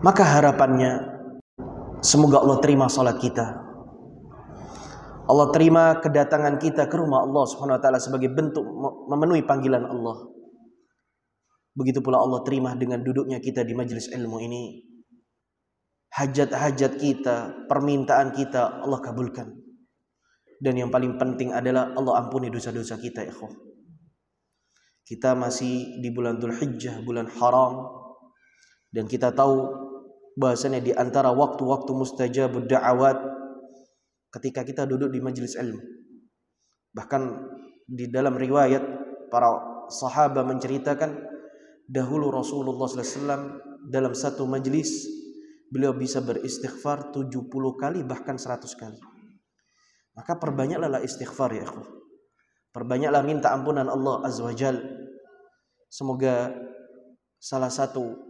Maka harapannya semoga Allah terima sholat kita. Allah terima kedatangan kita ke rumah Allah Subhanahu wa taala sebagai bentuk memenuhi panggilan Allah. Begitu pula Allah terima dengan duduknya kita di majelis ilmu ini. Hajat-hajat kita, permintaan kita Allah kabulkan. Dan yang paling penting adalah Allah ampuni dosa-dosa kita, ikhwah. Kita masih di bulan Dzulhijjah, bulan haram. Dan kita tahu bahasanya di antara waktu-waktu mustajab da'awat ketika kita duduk di majelis ilmu. Bahkan di dalam riwayat para sahabat menceritakan dahulu Rasulullah SAW dalam satu majelis beliau bisa beristighfar 70 kali bahkan 100 kali. Maka perbanyaklah istighfar ya aku. Perbanyaklah minta ampunan Allah Azza wa Semoga salah satu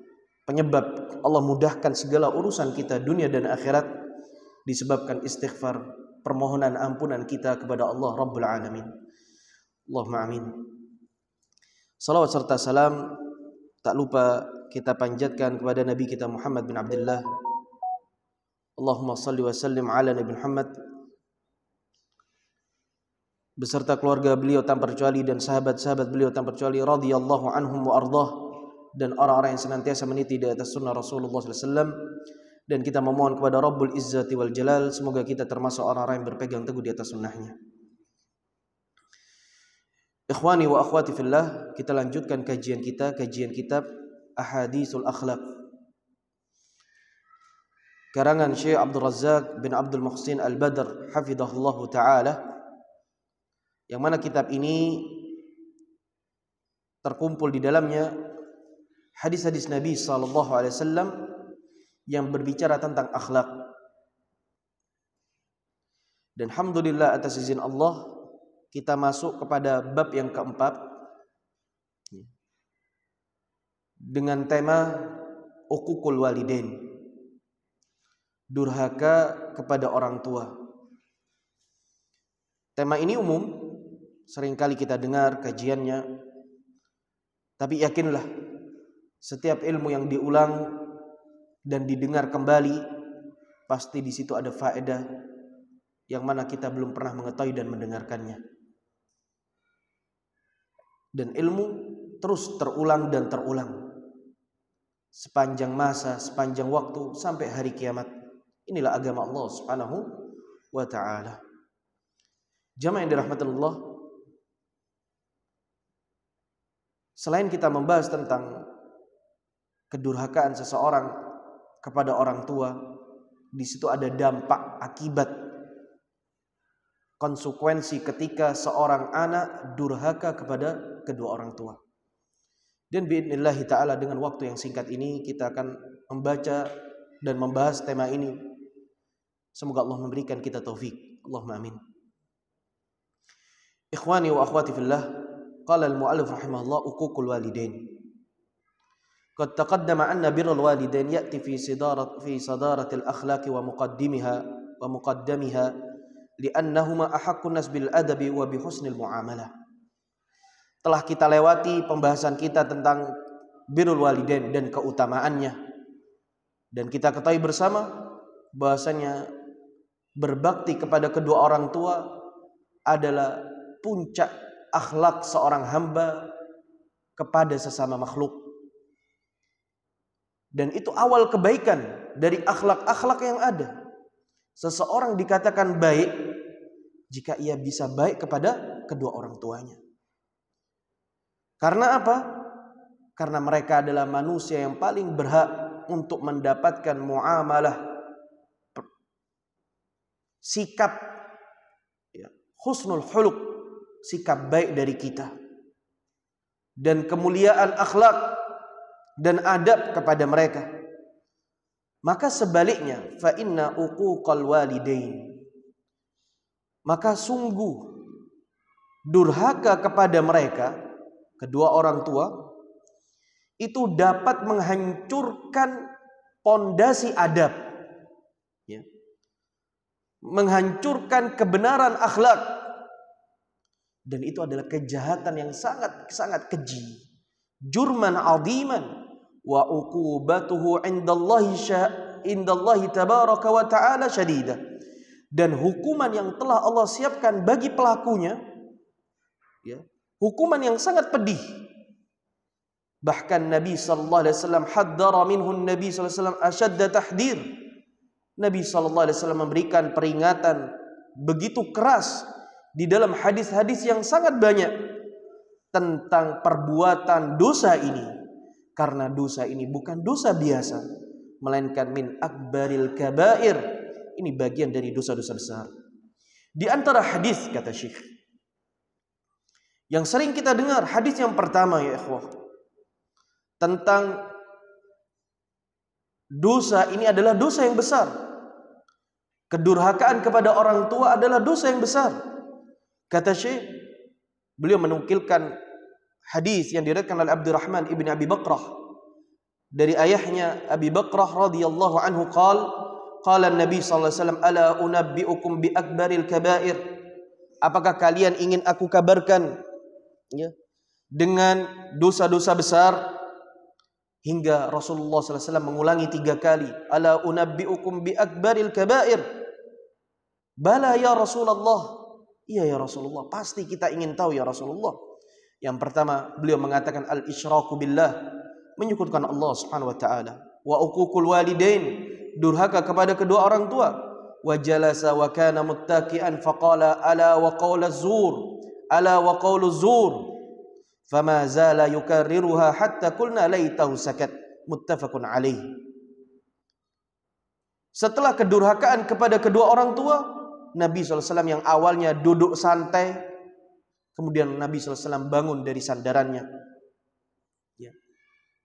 penyebab Allah mudahkan segala urusan kita dunia dan akhirat disebabkan istighfar permohonan ampunan kita kepada Allah Rabbul Alamin. Allahumma amin. Salawat serta salam tak lupa kita panjatkan kepada Nabi kita Muhammad bin Abdullah. Allahumma salli wa sallim ala Nabi Muhammad beserta keluarga beliau tanpa kecuali dan sahabat-sahabat beliau tanpa kecuali radhiyallahu anhum wa ardhah dan orang-orang yang senantiasa meniti di atas sunnah Rasulullah SAW dan kita memohon kepada Rabbul Izzati wal Jalal semoga kita termasuk orang-orang yang berpegang teguh di atas sunnahnya. Ikhwani wa akhwati fillah, kita lanjutkan kajian kita, kajian kitab Ahaditsul Akhlaq. Karangan Syekh Abdul Razak bin Abdul Muhsin Al-Badr hafizahullah taala. Yang mana kitab ini terkumpul di dalamnya hadis-hadis Nabi Shallallahu Alaihi Wasallam yang berbicara tentang akhlak. Dan alhamdulillah atas izin Allah kita masuk kepada bab yang keempat dengan tema ukukul walidin durhaka kepada orang tua. Tema ini umum, seringkali kita dengar kajiannya. Tapi yakinlah setiap ilmu yang diulang dan didengar kembali, pasti di situ ada faedah yang mana kita belum pernah mengetahui dan mendengarkannya. Dan ilmu terus terulang dan terulang. Sepanjang masa, sepanjang waktu, sampai hari kiamat. Inilah agama Allah subhanahu wa ta'ala. Jamaah yang dirahmati Allah, selain kita membahas tentang kedurhakaan seseorang kepada orang tua, di situ ada dampak akibat konsekuensi ketika seorang anak durhaka kepada kedua orang tua. Dan biidnillahi ta'ala dengan waktu yang singkat ini kita akan membaca dan membahas tema ini. Semoga Allah memberikan kita taufik. Allahumma amin. Ikhwani wa akhwati fillah, qala al-mu'allif rahimahullah uququl walidain. قد تقدم أن بر الوالدين يأتي في صدارة في صدارة الأخلاق ومقدمها ومقدمها لأنهما أحق الناس بالأدب وبحسن المعاملة. Telah kita lewati pembahasan kita tentang birrul walidain dan keutamaannya. Dan kita ketahui bersama bahasanya berbakti kepada kedua orang tua adalah puncak akhlak seorang hamba kepada sesama makhluk. Dan itu awal kebaikan dari akhlak-akhlak yang ada. Seseorang dikatakan baik jika ia bisa baik kepada kedua orang tuanya. Karena apa? Karena mereka adalah manusia yang paling berhak untuk mendapatkan muamalah sikap ya, husnul huluk sikap baik dari kita dan kemuliaan akhlak dan adab kepada mereka. Maka sebaliknya, fa inna uquqal walidain. Maka sungguh durhaka kepada mereka, kedua orang tua, itu dapat menghancurkan pondasi adab. Ya. Menghancurkan kebenaran akhlak. Dan itu adalah kejahatan yang sangat sangat keji. Jurman aldiman عند الله تبارك وتعالى شديدة. dan hukuman yang telah Allah siapkan bagi pelakunya ya hukuman yang sangat pedih bahkan Nabi sallallahu alaihi wasallam haddara minhu Nabi sallallahu alaihi wasallam ashadda tahdir Nabi sallallahu alaihi wasallam memberikan peringatan begitu keras di dalam hadis-hadis yang sangat banyak tentang perbuatan dosa ini karena dosa ini bukan dosa biasa, melainkan min akbaril kabair. Ini bagian dari dosa-dosa besar. Di antara hadis kata Syekh yang sering kita dengar hadis yang pertama ya ikhwah tentang dosa ini adalah dosa yang besar. Kedurhakaan kepada orang tua adalah dosa yang besar. Kata Syekh, beliau menukilkan hadis yang diriwayatkan oleh Abdurrahman ibn Abi Bakrah dari ayahnya Abi Bakrah radhiyallahu anhu qal qala Nabi sallallahu alaihi wasallam ala unabbiukum bi akbaril kabair apakah kalian ingin aku kabarkan ya dengan dosa-dosa besar hingga Rasulullah sallallahu mengulangi tiga kali ala unabbiukum bi akbaril kabair bala ya Rasulullah iya ya Rasulullah pasti kita ingin tahu ya Rasulullah yang pertama, beliau mengatakan al-isyraku billah, menyekutukan Allah Subhanahu wa taala. Wa uququl walidain, durhaka kepada kedua orang tua. Wa jalasa wa kana muttaqian faqala ala wa qawla zur, ala wa qawlu zur. Fama zala yukarriruha hatta kulna laitahu sakat. Muttafaqun alaih. Setelah kedurhakaan kepada kedua orang tua, Nabi SAW yang awalnya duduk santai, Kemudian Nabi SAW bangun dari sandarannya. Ya.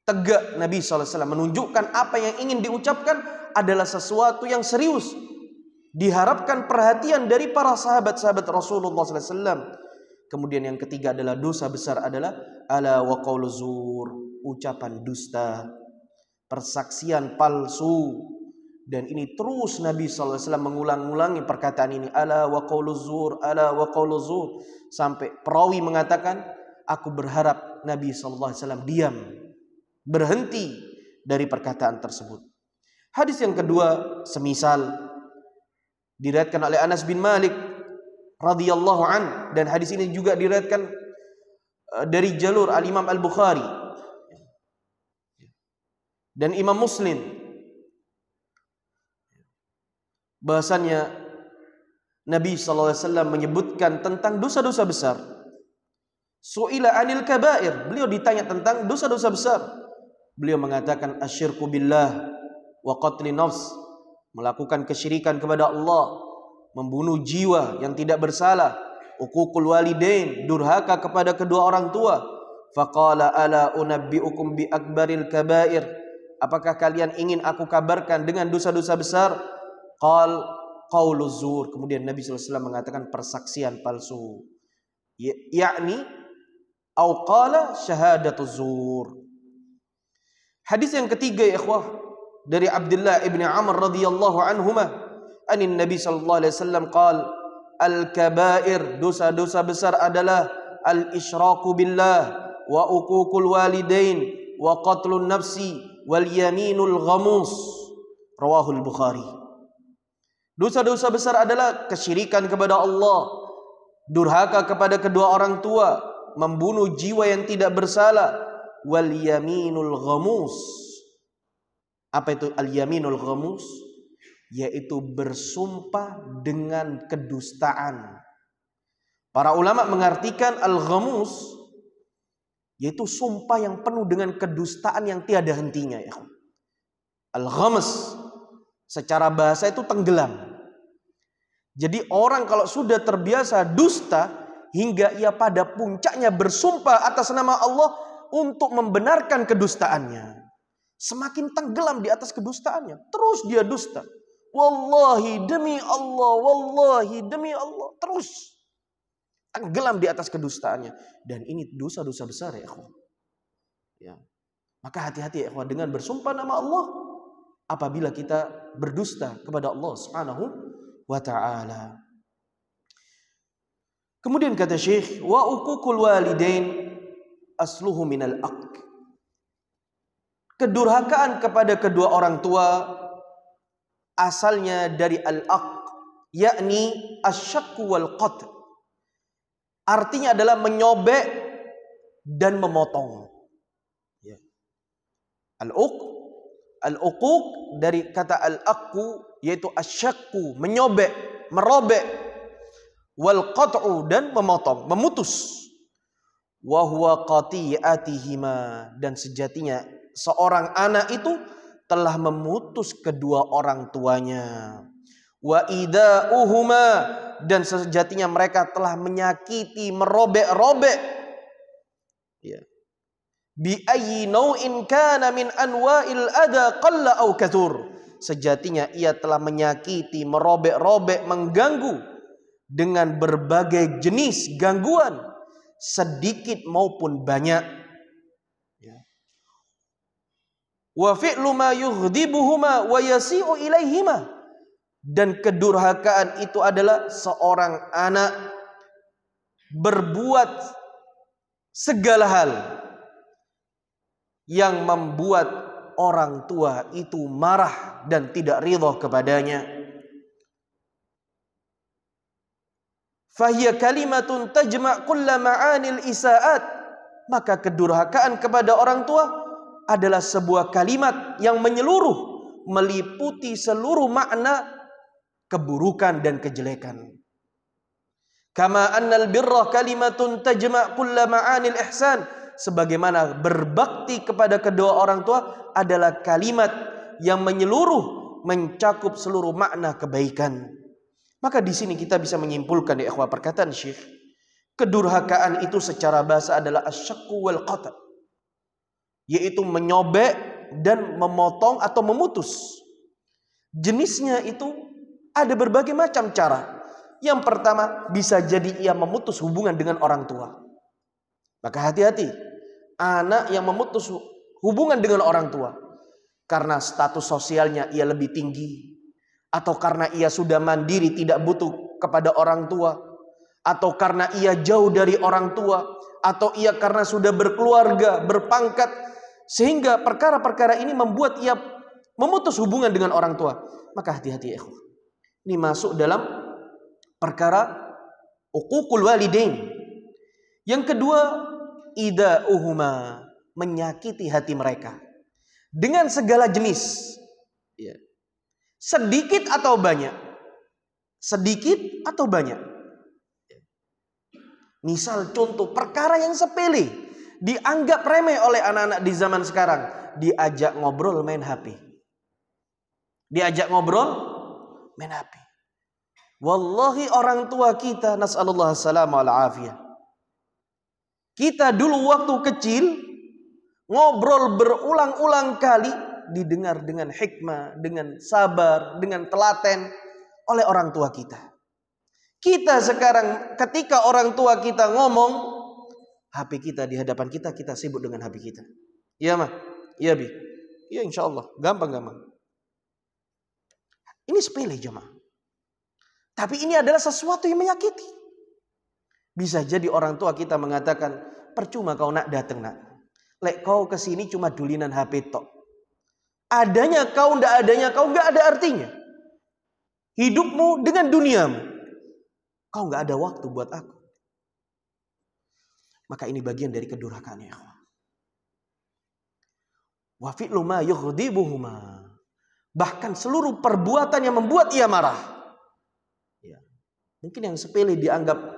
Tegak Nabi SAW menunjukkan apa yang ingin diucapkan adalah sesuatu yang serius. Diharapkan perhatian dari para sahabat-sahabat Rasulullah SAW. Kemudian yang ketiga adalah dosa besar adalah ala wa ucapan dusta, persaksian palsu, dan ini terus Nabi Alaihi Wasallam mengulang-ulangi perkataan ini ala wa zur ala wa zur sampai perawi mengatakan aku berharap Nabi Alaihi Wasallam diam berhenti dari perkataan tersebut hadis yang kedua semisal diriatkan oleh Anas bin Malik radhiyallahu an dan hadis ini juga diriatkan eh, dari jalur Al Imam Al Bukhari dan Imam Muslim bahasanya Nabi SAW menyebutkan tentang dosa-dosa besar. Su'ila anil kabair. Beliau ditanya tentang dosa-dosa besar. Beliau mengatakan asyirku billah wa qatli nafs. Melakukan kesyirikan kepada Allah. Membunuh jiwa yang tidak bersalah. Ukukul walidain. Durhaka kepada kedua orang tua. Faqala ala unabbi'ukum bi akbaril kabair. Apakah kalian ingin aku kabarkan dengan dosa-dosa besar? Qal qaulu zur. Kemudian Nabi Alaihi Wasallam mengatakan persaksian palsu. Ya, yakni au qala syahadatu Hadis yang ketiga ya ikhwah dari Abdullah ibn Amr radhiyallahu anhuma anin Nabi sallallahu alaihi wasallam qal al kabair dosa-dosa besar adalah al isyraku billah wa uququl walidain wa qatlun nafsi wal yaminul ghamus rawahul bukhari Dosa-dosa besar adalah kesyirikan kepada Allah, durhaka kepada kedua orang tua, membunuh jiwa yang tidak bersalah, wal yaminul ghamus. Apa itu al yaminul ghamus? Yaitu bersumpah dengan kedustaan. Para ulama mengartikan al ghamus yaitu sumpah yang penuh dengan kedustaan yang tiada hentinya, ya Al ghamus Secara bahasa itu tenggelam. Jadi orang kalau sudah terbiasa dusta hingga ia pada puncaknya bersumpah atas nama Allah untuk membenarkan kedustaannya. Semakin tenggelam di atas kedustaannya, terus dia dusta. Wallahi demi Allah, wallahi demi Allah, terus tenggelam di atas kedustaannya. Dan ini dosa-dosa besar ya, ikhwan. Ya. Maka hati-hati ya, ikhwan dengan bersumpah nama Allah apabila kita berdusta kepada Allah Subhanahu wa taala. Kemudian kata Syekh, wa uququl walidain asluhu minal aq. Kedurhakaan kepada kedua orang tua asalnya dari al-aq, yakni asyaqqu wal qat. Artinya adalah menyobek dan memotong. Ya. Al-uq Al-uquq dari kata al aqqu yaitu asyakku, menyobek, merobek. Wal qat'u dan memotong, memutus. Wa huwa qati'atihima dan sejatinya seorang anak itu telah memutus kedua orang tuanya. Wa ida'uhuma dan sejatinya mereka telah menyakiti, merobek-robek. Ya bi ayyi nau'in kana min anwa'il adha qalla au kathur sejatinya ia telah menyakiti merobek-robek mengganggu dengan berbagai jenis gangguan sedikit maupun banyak ya. wa fi'lu ma yughdibuhuma wa yasi'u ilaihima dan kedurhakaan itu adalah seorang anak berbuat segala hal yang membuat orang tua itu marah dan tidak ridho kepadanya. Fahiya kalimatun tajma' kulla ma'anil isa'at. Maka kedurhakaan kepada orang tua adalah sebuah kalimat yang menyeluruh. Meliputi seluruh makna keburukan dan kejelekan. Kama annal birra kalimatun tajma' kulla ma'anil ihsan sebagaimana berbakti kepada kedua orang tua adalah kalimat yang menyeluruh mencakup seluruh makna kebaikan. Maka di sini kita bisa menyimpulkan di ya ikhwah perkataan Syekh, kedurhakaan itu secara bahasa adalah asyqu wal qata. Yaitu menyobek dan memotong atau memutus. Jenisnya itu ada berbagai macam cara. Yang pertama bisa jadi ia memutus hubungan dengan orang tua. Maka hati-hati anak yang memutus hubungan dengan orang tua karena status sosialnya ia lebih tinggi atau karena ia sudah mandiri tidak butuh kepada orang tua atau karena ia jauh dari orang tua atau ia karena sudah berkeluarga, berpangkat sehingga perkara-perkara ini membuat ia memutus hubungan dengan orang tua. Maka hati-hati ya. Ini masuk dalam perkara uququl walidain. Yang kedua, ida uhuma menyakiti hati mereka dengan segala jenis ya. sedikit atau banyak sedikit atau banyak misal contoh perkara yang sepele dianggap remeh oleh anak-anak di zaman sekarang diajak ngobrol main HP diajak ngobrol main HP wallahi orang tua kita nasallallahu alaihi wasallam kita dulu waktu kecil ngobrol berulang-ulang kali didengar dengan hikmah, dengan sabar, dengan telaten oleh orang tua kita. Kita sekarang ketika orang tua kita ngomong, HP kita di hadapan kita, kita sibuk dengan HP kita. Iya mah? Iya bi? Iya insya Allah. Gampang-gampang. Ini sepele jemaah. Tapi ini adalah sesuatu yang menyakiti. Bisa jadi orang tua kita mengatakan, percuma kau nak datang nak. Lek kau kesini cuma dulinan HP tok. Adanya kau, ndak adanya kau, nggak ada artinya. Hidupmu dengan duniamu. Kau nggak ada waktu buat aku. Maka ini bagian dari kedurhakaan ya Wa fi'lu yughdibuhuma. Bahkan seluruh perbuatan yang membuat ia marah. Ya. Mungkin yang sepele dianggap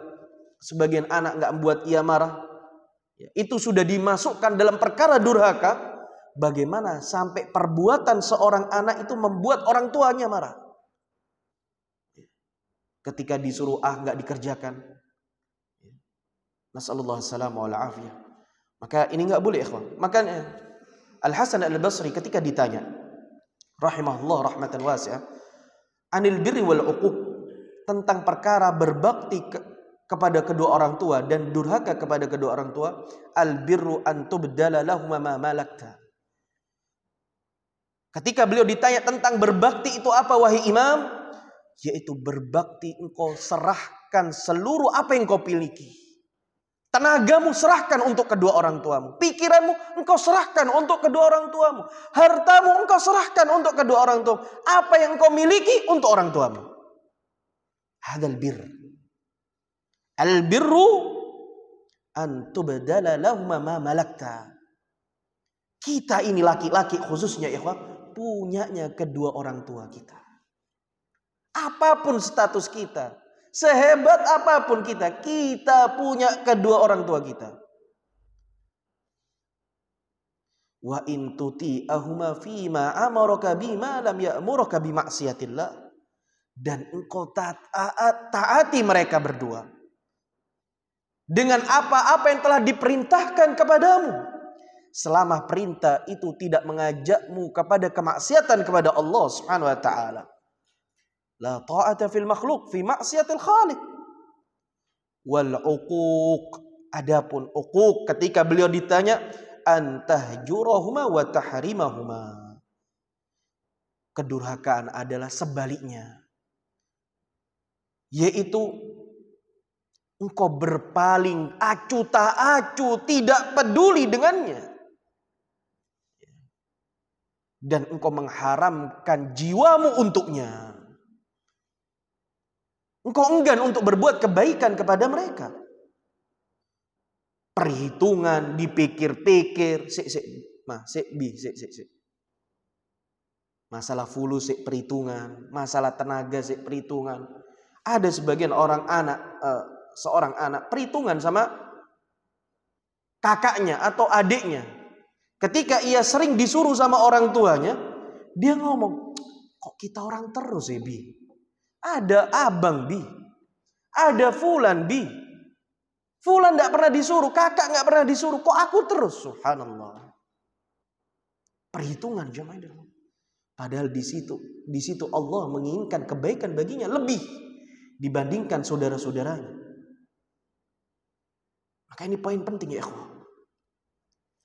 sebagian anak nggak membuat ia marah. Ya, itu sudah dimasukkan dalam perkara durhaka. Bagaimana sampai perbuatan seorang anak itu membuat orang tuanya marah? Ya, ketika disuruh ah nggak dikerjakan. Ya, nasallallahu alaihi Maka ini nggak boleh ikhwan. maka Al Hasan Al Basri ketika ditanya, rahimahullah rahmatan wasya anil birri wal uquq tentang perkara berbakti kepada kedua orang tua dan durhaka kepada kedua orang tua al birru an tubdala lahum ma malakta ketika beliau ditanya tentang berbakti itu apa wahai imam yaitu berbakti engkau serahkan seluruh apa yang kau miliki tenagamu serahkan untuk kedua orang tuamu pikiranmu engkau serahkan untuk kedua orang tuamu hartamu engkau serahkan untuk kedua orang tuamu apa yang kau miliki untuk orang tuamu hadal bir Albirru birru lahuma ma malakta. Kita ini laki-laki khususnya ikhwah punyanya kedua orang tua kita. Apapun status kita, sehebat apapun kita, kita punya kedua orang tua kita. Wa in ahuma fima amaraka bima lam ya'muraka bi maksiatillah. Dan engkau taati mereka berdua dengan apa-apa yang telah diperintahkan kepadamu. Selama perintah itu tidak mengajakmu kepada kemaksiatan kepada Allah Subhanahu wa taala. La ta'ata fil makhluk fi maksiatil khaliq. Wal uquq. Adapun uquq ketika beliau ditanya antahjurahuma wa tahrimahuma. Kedurhakaan adalah sebaliknya. Yaitu Engkau berpaling acu tak acu, tidak peduli dengannya. Dan engkau mengharamkan jiwamu untuknya. Engkau enggan untuk berbuat kebaikan kepada mereka. Perhitungan, dipikir-pikir, sik sik, mah sik bi sik sik sik. Masalah fulus sik perhitungan, masalah tenaga sik perhitungan. Ada sebagian orang anak uh, seorang anak perhitungan sama kakaknya atau adiknya. Ketika ia sering disuruh sama orang tuanya, dia ngomong, kok kita orang terus ya Bi? Ada abang Bi, ada Fulan Bi. Fulan tidak pernah disuruh, kakak nggak pernah disuruh, kok aku terus? Subhanallah. Perhitungan jamaah Padahal di situ, di situ Allah menginginkan kebaikan baginya lebih dibandingkan saudara-saudaranya. Maka ini poin penting ya ikhwah.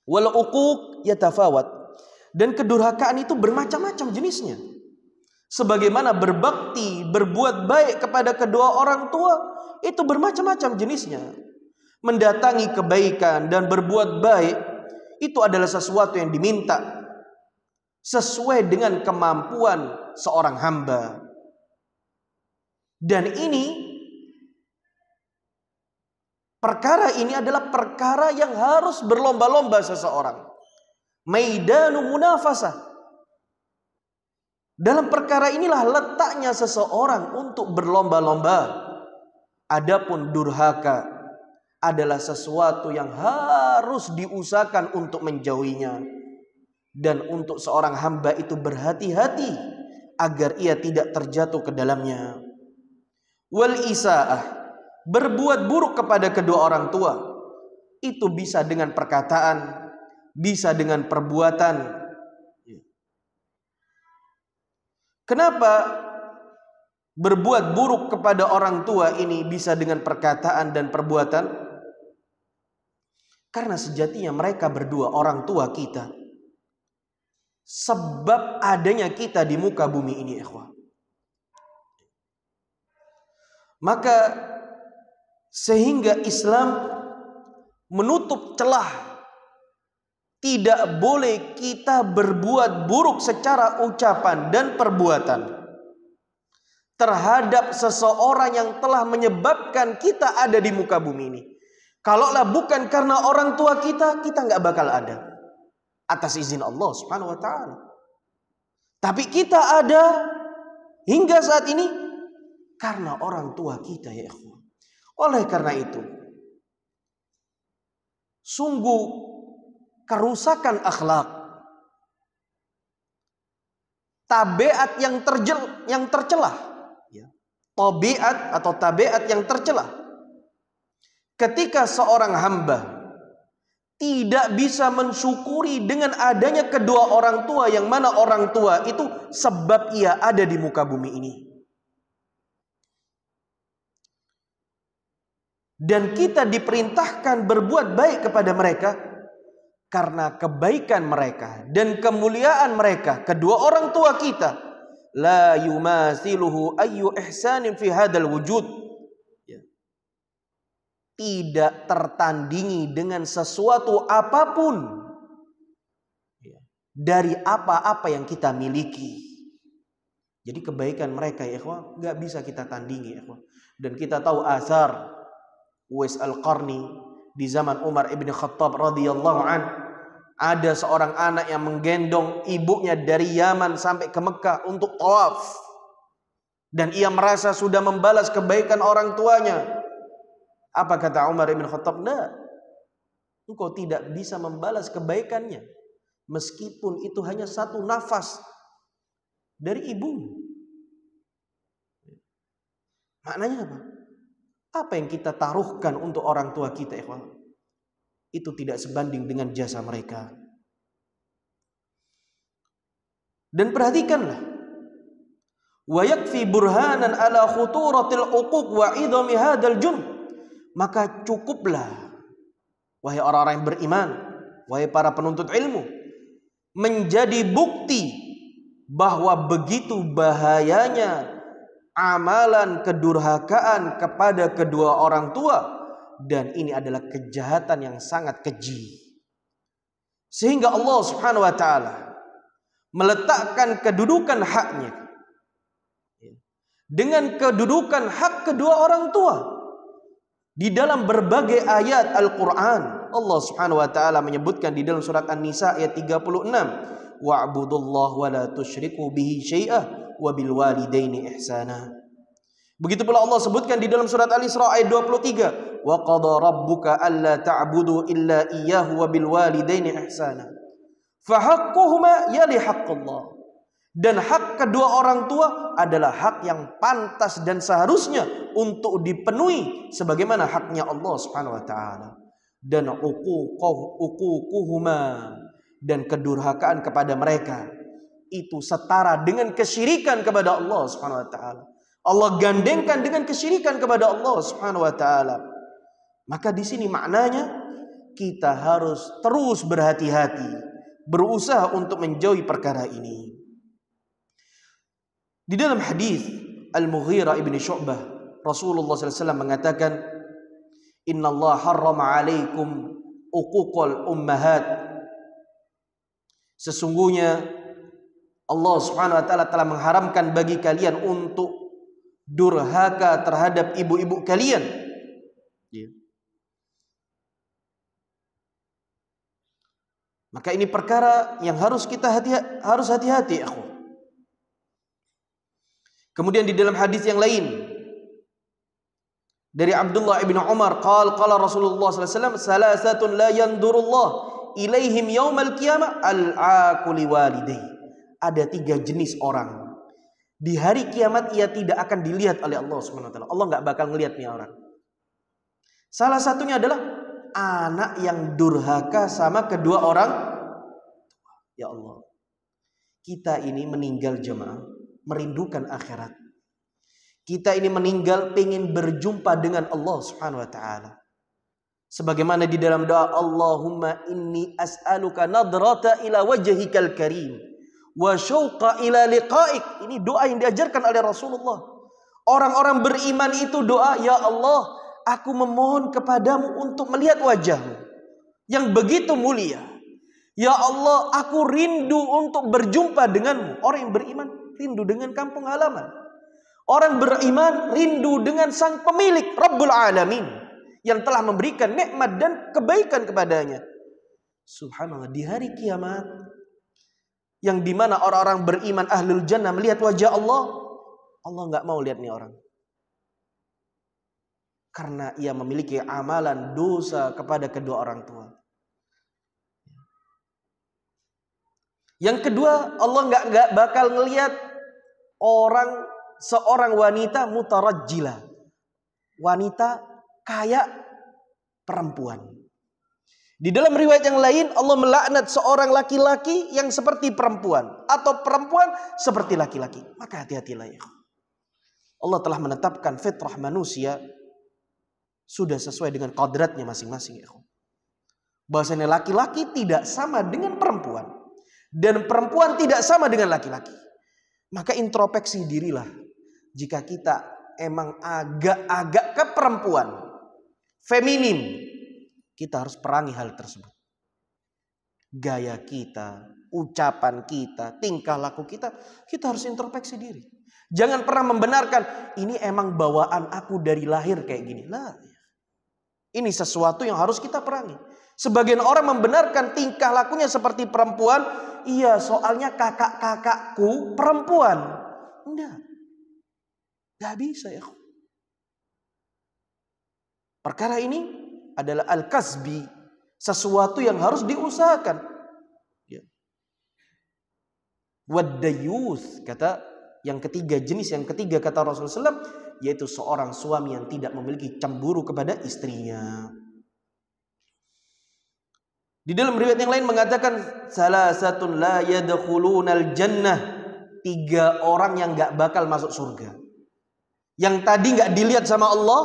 Wal uquq yatafawat dan kedurhakaan itu bermacam-macam jenisnya. Sebagaimana berbakti, berbuat baik kepada kedua orang tua itu bermacam-macam jenisnya. Mendatangi kebaikan dan berbuat baik itu adalah sesuatu yang diminta sesuai dengan kemampuan seorang hamba. Dan ini Perkara ini adalah perkara yang harus berlomba-lomba seseorang. Maidanu munafasa. Dalam perkara inilah letaknya seseorang untuk berlomba-lomba. Adapun durhaka adalah sesuatu yang harus diusahakan untuk menjauhinya. Dan untuk seorang hamba itu berhati-hati agar ia tidak terjatuh ke dalamnya. Wal isa'ah berbuat buruk kepada kedua orang tua itu bisa dengan perkataan, bisa dengan perbuatan. Ya. Kenapa berbuat buruk kepada orang tua ini bisa dengan perkataan dan perbuatan? Karena sejatinya mereka berdua orang tua kita. Sebab adanya kita di muka bumi ini, ikhwah. Maka sehingga Islam menutup celah tidak boleh kita berbuat buruk secara ucapan dan perbuatan terhadap seseorang yang telah menyebabkan kita ada di muka bumi ini. Kalaulah bukan karena orang tua kita, kita nggak bakal ada atas izin Allah Subhanahu wa taala. Tapi kita ada hingga saat ini karena orang tua kita ya ikhwan. Oleh karena itu, sungguh kerusakan akhlak, tabiat yang terjel, yang tercelah, ya, tabiat atau tabiat yang tercelah. Ketika seorang hamba tidak bisa mensyukuri dengan adanya kedua orang tua yang mana orang tua itu sebab ia ada di muka bumi ini. dan kita diperintahkan berbuat baik kepada mereka karena kebaikan mereka dan kemuliaan mereka kedua orang tua kita la yumasiluhu ayyu ihsanin fi hadal wujud ya. tidak tertandingi dengan sesuatu apapun ya, dari apa-apa yang kita miliki jadi kebaikan mereka ya ikhwan nggak bisa kita tandingi ya ikhwan dan kita tahu asar Uwais Al-Qarni di zaman Umar ibn Khattab radhiyallahu an ada seorang anak yang menggendong ibunya dari Yaman sampai ke Mekah untuk tawaf dan ia merasa sudah membalas kebaikan orang tuanya. Apa kata Umar ibn Khattab? Nah, engkau tidak bisa membalas kebaikannya meskipun itu hanya satu nafas dari ibu Maknanya apa? Apa yang kita taruhkan untuk orang tua kita, ikhwan? Itu tidak sebanding dengan jasa mereka. Dan perhatikanlah. Wa yakfi burhanan ala khuturatil uquq wa idhami hadzal jun. Maka cukuplah wahai orang-orang yang beriman, wahai para penuntut ilmu, menjadi bukti bahwa begitu bahayanya amalan kedurhakaan kepada kedua orang tua dan ini adalah kejahatan yang sangat keji. Sehingga Allah Subhanahu wa taala meletakkan kedudukan haknya dengan kedudukan hak kedua orang tua di dalam berbagai ayat Al-Qur'an. Allah Subhanahu wa taala menyebutkan di dalam surat An-Nisa ayat 36, "Wa'budullaha wa la tusyriku bihi syai'ah." Wabil walidaini ihsana. Begitu pula Allah sebutkan di dalam surat Al-Isra ayat 23, wa qada rabbuka alla ta'budu illa iyyahu wabil walidaini ihsana. Fahaqquhuma yali haqqullah. Dan hak kedua orang tua adalah hak yang pantas dan seharusnya untuk dipenuhi sebagaimana haknya Allah Subhanahu wa taala. Dan uququhuma dan kedurhakaan kepada mereka itu setara dengan kesyirikan kepada Allah Subhanahu wa taala. Allah gandengkan dengan kesyirikan kepada Allah Subhanahu wa taala. Maka di sini maknanya kita harus terus berhati-hati, berusaha untuk menjauhi perkara ini. Di dalam hadis Al-Mughirah ibn Syu'bah, Rasulullah SAW mengatakan, Inna Allah harrama alaikum uquqal ummahat. Sesungguhnya Allah Subhanahu wa taala telah mengharamkan bagi kalian untuk durhaka terhadap ibu-ibu kalian. Iya. Maka ini perkara yang harus kita hati harus hati-hati, ya aku. Kemudian di dalam hadis yang lain dari Abdullah ibn Umar, qal qala Rasulullah sallallahu alaihi wasallam, "Salasatun la yandurullah ilaihim yaumal qiyamah al-aquli walidayhi." ada tiga jenis orang. Di hari kiamat ia tidak akan dilihat oleh Allah SWT. Allah nggak bakal ngelihat nih orang. Salah satunya adalah anak yang durhaka sama kedua orang Ya Allah. Kita ini meninggal jemaah merindukan akhirat. Kita ini meninggal pengen berjumpa dengan Allah Subhanahu wa taala. Sebagaimana di dalam doa Allahumma inni as'aluka nadrata ila wajahikal karim wa syauqa ila liqaik. Ini doa yang diajarkan oleh Rasulullah. Orang-orang beriman itu doa, ya Allah, aku memohon kepadamu untuk melihat wajahmu yang begitu mulia. Ya Allah, aku rindu untuk berjumpa denganmu. Orang yang beriman rindu dengan kampung halaman. Orang beriman rindu dengan sang pemilik Rabbul Alamin yang telah memberikan nikmat dan kebaikan kepadanya. Subhanallah, di hari kiamat yang dimana orang-orang beriman ahlul jannah melihat wajah Allah, Allah nggak mau lihat nih orang. Karena ia memiliki amalan dosa kepada kedua orang tua. Yang kedua, Allah nggak nggak bakal ngelihat orang seorang wanita mutarajila, Wanita kayak perempuan. Di dalam riwayat yang lain Allah melaknat seorang laki-laki yang seperti perempuan atau perempuan seperti laki-laki. Maka hati-hatilah ya. Allah telah menetapkan fitrah manusia sudah sesuai dengan kodratnya masing-masing ya. Bahasanya laki-laki tidak sama dengan perempuan dan perempuan tidak sama dengan laki-laki. Maka introspeksi dirilah jika kita emang agak-agak ke perempuan, feminim, kita harus perangi hal tersebut. Gaya kita, ucapan kita, tingkah laku kita, kita harus introspeksi diri. Jangan pernah membenarkan, ini emang bawaan aku dari lahir kayak gini. Nah, ini sesuatu yang harus kita perangi. Sebagian orang membenarkan tingkah lakunya seperti perempuan. Iya, soalnya kakak-kakakku perempuan. Enggak. Enggak bisa ya. Perkara ini adalah al-kasbi, sesuatu yang harus diusahakan. Ya. Wadayuth kata yang ketiga jenis yang ketiga kata Rasulullah SAW yaitu seorang suami yang tidak memiliki cemburu kepada istrinya. Di dalam riwayat yang lain mengatakan salah satu la yadkhulunal jannah tiga orang yang nggak bakal masuk surga. Yang tadi nggak dilihat sama Allah,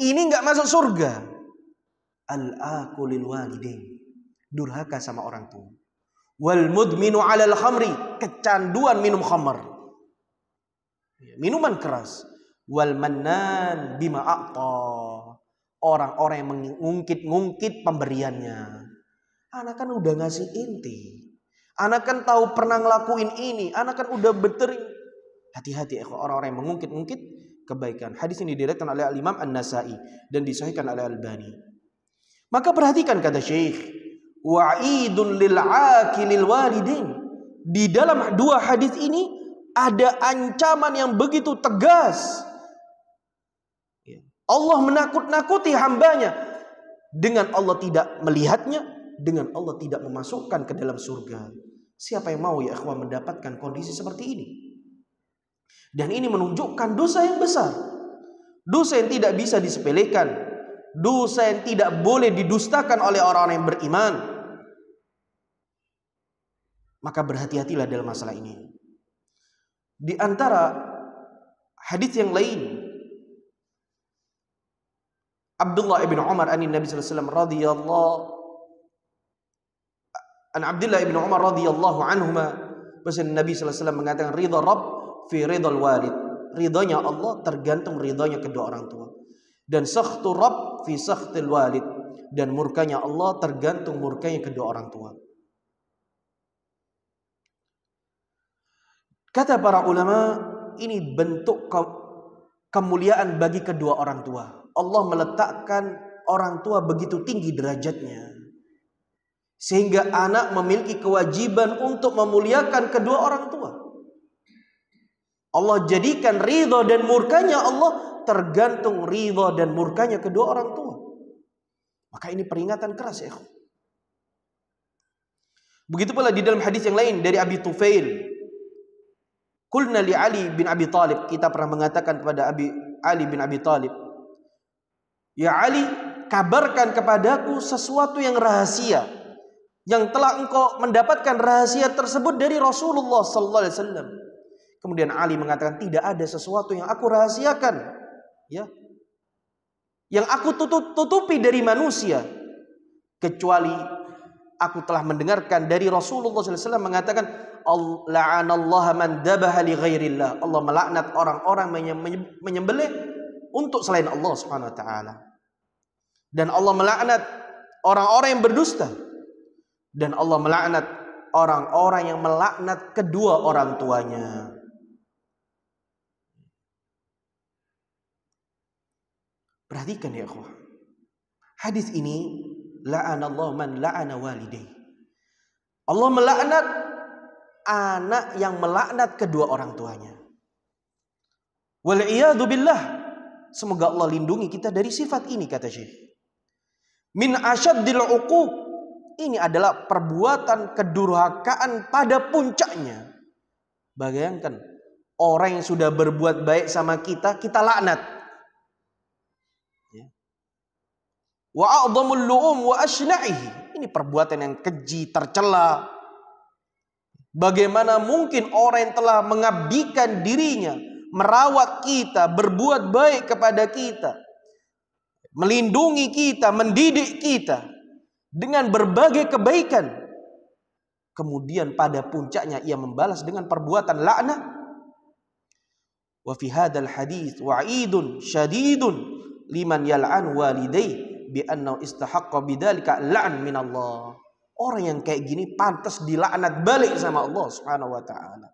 ini nggak masuk surga al-aku lil Durhaka sama orang tua. Wal mudminu 'alal khamri, kecanduan minum khamar. Iya, minuman keras. Wal mannan bima a'ta. Orang-orang yang mengungkit-ungkit pemberiannya. Anak kan udah ngasih inti. Anak kan tahu pernah ngelakuin ini. Anak kan udah beter. Hati-hati eh, orang-orang yang mengungkit-ungkit kebaikan. Hadis ini diriwayatkan oleh Imam An-Nasa'i dan disahihkan oleh Al-Albani. Maka perhatikan kata Syekh, wa'idun lil akilil walidin. Di dalam dua hadis ini ada ancaman yang begitu tegas. Allah menakut-nakuti hambanya dengan Allah tidak melihatnya, dengan Allah tidak memasukkan ke dalam surga. Siapa yang mau ya ikhwan mendapatkan kondisi seperti ini? Dan ini menunjukkan dosa yang besar. Dosa yang tidak bisa disepelekan dosa yang tidak boleh didustakan oleh orang-orang yang beriman. Maka berhati-hatilah dalam masalah ini. Di antara hadis yang lain Abdullah bin Umar an Nabi sallallahu alaihi wasallam radhiyallahu an Abdullah bin Umar radhiyallahu anhuma bahwa Nabi sallallahu alaihi wasallam mengatakan ridha Rabb fi ridha walid. Ridhanya Allah tergantung ridhanya kedua orang tua dan sakhtu rabb fi sakhtil walid dan murkanya Allah tergantung murkanya kedua orang tua. Kata para ulama, ini bentuk ke kemuliaan bagi kedua orang tua. Allah meletakkan orang tua begitu tinggi derajatnya. Sehingga anak memiliki kewajiban untuk memuliakan kedua orang tua. Allah jadikan ridho dan murkanya Allah tergantung ridho dan murkanya kedua orang tua. Maka ini peringatan keras ya. Begitu pula di dalam hadis yang lain dari Abi Tufail. Kulna li Ali bin Abi Talib. Kita pernah mengatakan kepada Abi Ali bin Abi Talib. Ya Ali, kabarkan kepadaku sesuatu yang rahasia. Yang telah engkau mendapatkan rahasia tersebut dari Rasulullah Sallallahu Alaihi Wasallam. Kemudian Ali mengatakan tidak ada sesuatu yang aku rahasiakan ya yang aku tutup tutupi dari manusia kecuali aku telah mendengarkan dari Rasulullah SAW mengatakan Allah man li ghairillah Allah melaknat orang-orang menyembelih untuk selain Allah Subhanahu wa taala dan Allah melaknat orang-orang yang berdusta dan Allah melaknat orang-orang yang melaknat kedua orang tuanya Perhatikan ya akhwah. Hadis ini la'anallahu man la'ana walidayh. Allah melaknat anak yang melaknat kedua orang tuanya. Wal billah. Semoga Allah lindungi kita dari sifat ini kata Syekh. Min asyaddil uquq. Ini adalah perbuatan kedurhakaan pada puncaknya. Bayangkan orang yang sudah berbuat baik sama kita, kita laknat. wa a'dhamul lu'um wa ashnaihi Ini perbuatan yang keji, tercela. Bagaimana mungkin orang yang telah mengabdikan dirinya, merawat kita, berbuat baik kepada kita, melindungi kita, mendidik kita dengan berbagai kebaikan. Kemudian pada puncaknya ia membalas dengan perbuatan laknat. Wa fi hadzal hadits wa'idun syadidun liman yal'an walidayhi bi istahaqqa bidzalika min Allah Orang yang kayak gini pantas dilaknat balik sama Allah Subhanahu wa taala.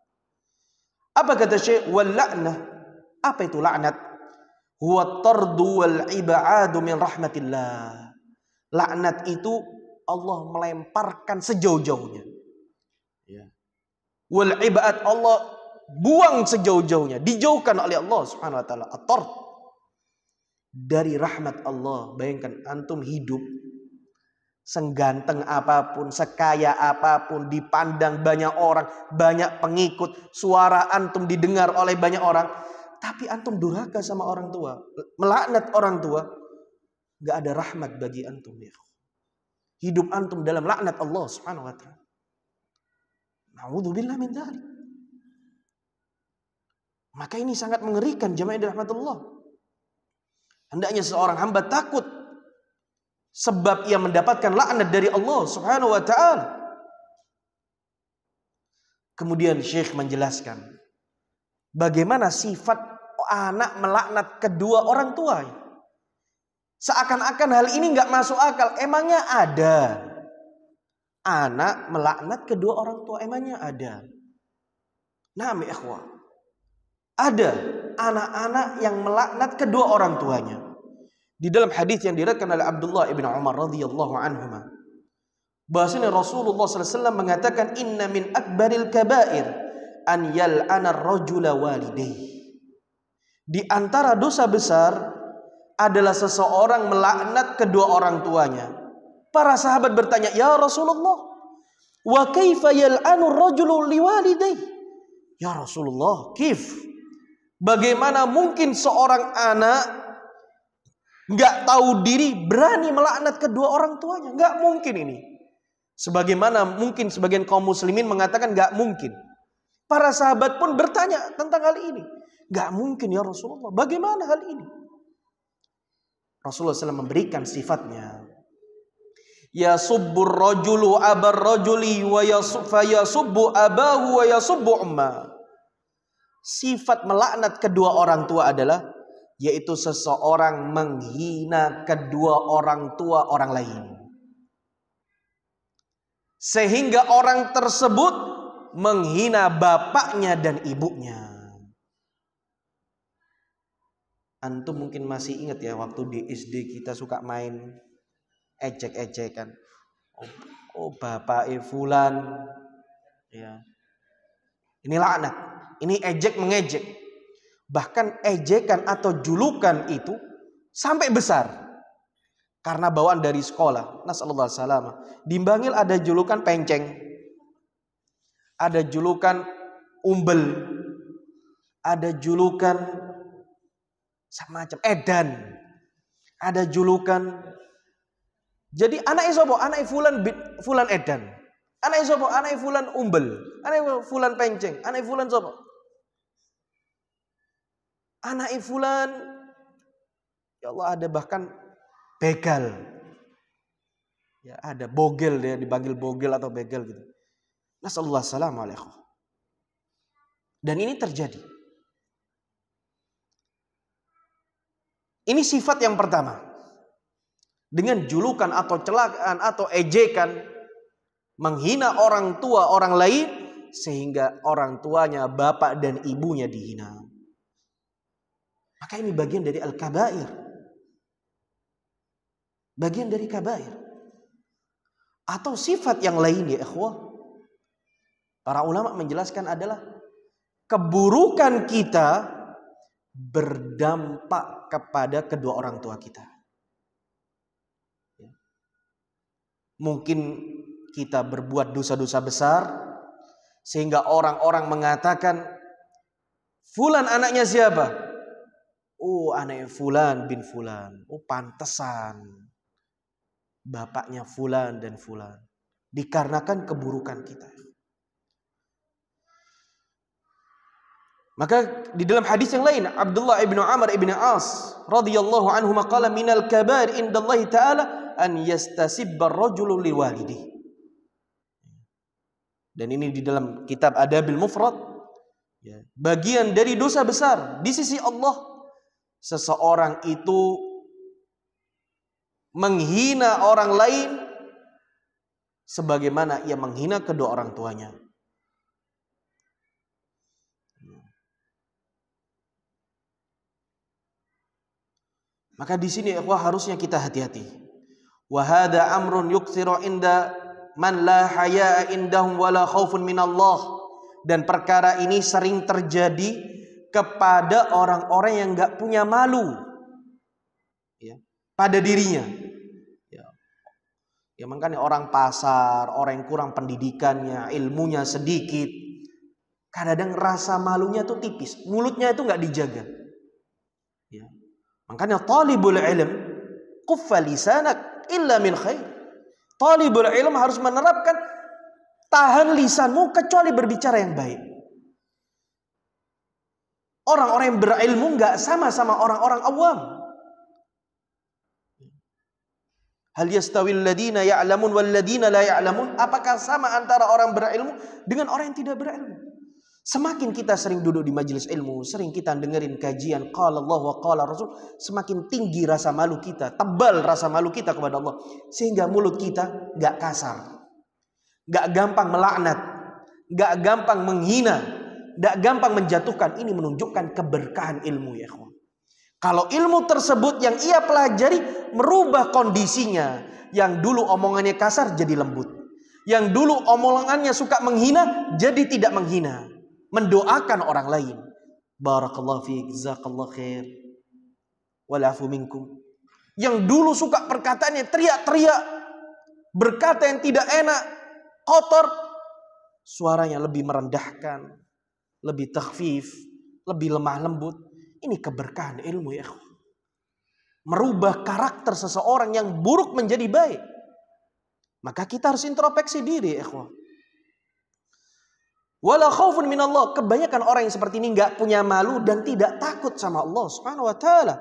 Apa kata Syekh wal la'nah? Apa itu laknat? Huwa tardu wal ibadu min rahmatillah. Laknat itu Allah melemparkan sejauh-jauhnya. Ya. Wal ibad Allah buang sejauh-jauhnya, dijauhkan oleh Allah Subhanahu wa taala. At-tard dari rahmat Allah. Bayangkan antum hidup sengganteng apapun, sekaya apapun, dipandang banyak orang, banyak pengikut, suara antum didengar oleh banyak orang, tapi antum durhaka sama orang tua, melaknat orang tua, gak ada rahmat bagi antum ya. Hidup antum dalam laknat Allah Subhanahu wa taala. Nauzubillah min dhalik. Maka ini sangat mengerikan jemaah dirahmatullah. Allah. Hendaknya seorang hamba takut sebab ia mendapatkan laknat dari Allah Subhanahu wa taala. Kemudian Syekh menjelaskan bagaimana sifat anak melaknat kedua orang tua. Seakan-akan hal ini nggak masuk akal. Emangnya ada anak melaknat kedua orang tua? Emangnya ada? Nah, ikhwah. Ada anak-anak yang melaknat kedua orang tuanya. Di dalam hadis yang diriatkan oleh Abdullah bin Umar radhiyallahu anhu, Bahasanya Rasulullah SAW mengatakan inna min akbaril kabair an yal'ana rajula walidayhi. Di antara dosa besar adalah seseorang melaknat kedua orang tuanya. Para sahabat bertanya, "Ya Rasulullah, wa kaifa yal'anu rajulu liwalidayhi?" Ya Rasulullah, kif? Bagaimana mungkin seorang anak nggak tahu diri berani melaknat kedua orang tuanya? Nggak mungkin ini. Sebagaimana mungkin sebagian kaum muslimin mengatakan nggak mungkin. Para sahabat pun bertanya tentang hal ini. Nggak mungkin ya Rasulullah. Bagaimana hal ini? Rasulullah SAW memberikan sifatnya. Ya subbur rajulu abar rajuli wa yasubbu ya abahu wa yasubu ummah sifat melaknat kedua orang tua adalah yaitu seseorang menghina kedua orang tua orang lain. Sehingga orang tersebut menghina bapaknya dan ibunya. Antum mungkin masih ingat ya waktu di SD kita suka main ejek-ejekan. Oh, oh bapak e fulan. Ya. Ini laknat. Ini ejek mengejek. Bahkan ejekan atau julukan itu sampai besar. Karena bawaan dari sekolah. Nasallallahu alaihi Dimbangil ada julukan penceng. Ada julukan umbel. Ada julukan semacam edan. Ada julukan jadi anak isopo, anak fulan bit, fulan edan. Anak isopo, anak fulan umbel. Anak fulan penceng, anak fulan sopo anak fulan ya Allah ada bahkan begal ya ada bogel dia, dipanggil bogel atau begal gitu nasallahu salam alaikum dan ini terjadi ini sifat yang pertama dengan julukan atau celakaan atau ejekan menghina orang tua orang lain sehingga orang tuanya bapak dan ibunya dihina maka ini bagian dari al-kabair. Bagian dari kabair. Atau sifat yang lain lainnya, ikhwah. Para ulama menjelaskan adalah keburukan kita berdampak kepada kedua orang tua kita. Ya. Mungkin kita berbuat dosa-dosa besar sehingga orang-orang mengatakan fulan anaknya siapa? Oh anak fulan bin fulan. Oh pantesan. Bapaknya fulan dan fulan. Dikarenakan keburukan kita. Maka di dalam hadis yang lain Abdullah ibnu Amr ibnu As radhiyallahu anhu maqala minal kabar indallahi ta'ala an yastasibba ar-rajulu liwalidih. Dan ini di dalam kitab Adabil Mufrad ya, bagian dari dosa besar di sisi Allah seseorang itu menghina orang lain sebagaimana ia menghina kedua orang tuanya. Maka di sini ikhwah harusnya kita hati-hati. Wa amrun yukthiru inda man la haya'a indahum wala la minallah. Dan perkara ini sering terjadi kepada orang-orang yang nggak punya malu ya, pada dirinya. Ya. ya makanya orang pasar, orang yang kurang pendidikannya, ilmunya sedikit, kadang kadang rasa malunya tuh tipis, mulutnya itu nggak dijaga. Ya. Makanya talibul ilm kufalisanak lisanak illa min khair. Talibul ilm harus menerapkan tahan lisanmu kecuali berbicara yang baik. Orang-orang yang berilmu nggak sama sama orang-orang awam. Hal yastawil ladina ya'lamun wal ladina la ya'lamun? Apakah sama antara orang berilmu dengan orang yang tidak berilmu? Semakin kita sering duduk di majelis ilmu, sering kita dengerin kajian qala Allah wa qala Rasul, semakin tinggi rasa malu kita, tebal rasa malu kita kepada Allah sehingga mulut kita nggak kasar. nggak gampang melaknat, nggak gampang menghina, tidak gampang menjatuhkan ini menunjukkan keberkahan ilmu ya Kalau ilmu tersebut yang ia pelajari merubah kondisinya, yang dulu omongannya kasar jadi lembut, yang dulu omongannya suka menghina jadi tidak menghina, mendoakan orang lain. Barakallahu fiik, jazakallahu khair. Walafu minkum. Yang dulu suka perkataannya teriak-teriak, berkata yang tidak enak, kotor, suaranya lebih merendahkan, lebih takhfif, lebih lemah lembut. Ini keberkahan ilmu ya. Merubah karakter seseorang yang buruk menjadi baik. Maka kita harus introspeksi diri, ya ikhwan. Wala khaufun minallah. Kebanyakan orang yang seperti ini nggak punya malu dan tidak takut sama Allah Subhanahu wa taala.